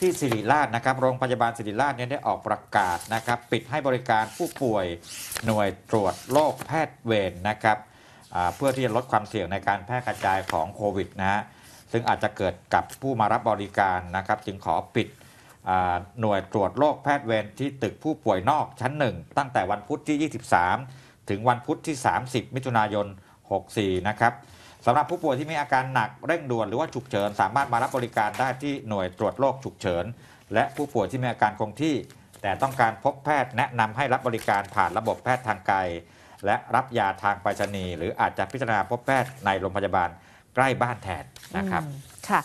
ที่สิริราชนะครับโรงพยาบาลสิริราชเนี่ยได้ออกประกาศนะครับ ปิดให้บริการผู้ป่วยหน่วยตรวจโรคแพทย์เวรนนะครับเพื่อที่จะลดความเสี่ยงในการแพร่กระจายของโควิดนะฮะซึ่งอาจจะเกิดกับผู้มารับบริการนะครับ จึงขอปิดหน่วยตรวจโรคแพทย์เวรที่ตึกผู้ป่วยนอกชั้นหนึ่งตั้งแต่วันพุธที่ 23 ถึงวันพุธที่ 30 มิถุนายน 64 นะครับสำหรับผู้ป่วยที่มีอาการหนัก เร่งด่วนหรือว่าฉุกเฉิน สามารถมารับบริการได้ที่หน่วยตรวจโรคฉุกเฉินและผู้ป่วยที่มีอาการคงที่ แต่ต้องการพบแพทย์แนะนำให้รับบริการผ่านระบบแพทย์ทางไกล และรับยาทางไปรษณีย์หรืออาจจะพิจารณาพบแพทย์ในโรงพยาบาลใกล้บ้านแทนนะครับ ค่ะ